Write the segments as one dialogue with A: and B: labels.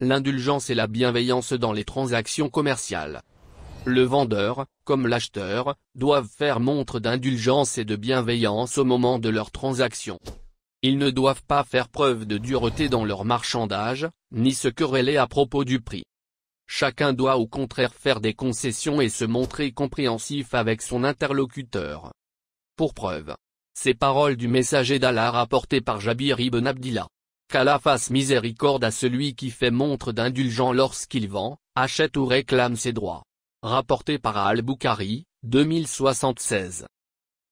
A: l'indulgence et la bienveillance dans les transactions commerciales. Le vendeur, comme l'acheteur, doivent faire montre d'indulgence et de bienveillance au moment de leurs transactions. Ils ne doivent pas faire preuve de dureté dans leur marchandage, ni se quereller à propos du prix. Chacun doit au contraire faire des concessions et se montrer compréhensif avec son interlocuteur. Pour preuve, ces paroles du messager d'Allah rapportées par Jabir ibn Abdillah la fasse miséricorde à celui qui fait montre d'indulgent lorsqu'il vend, achète ou réclame ses droits. Rapporté par Al-Bukhari, 2076.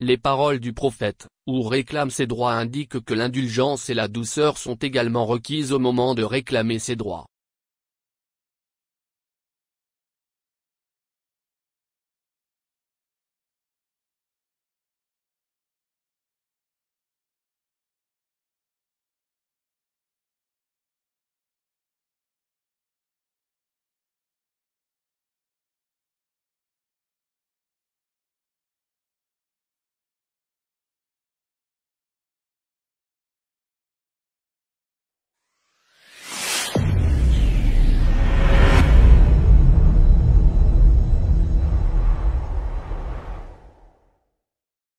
A: Les paroles du prophète, ou réclame ses droits indiquent que l'indulgence et la douceur sont également requises au moment de réclamer ses droits.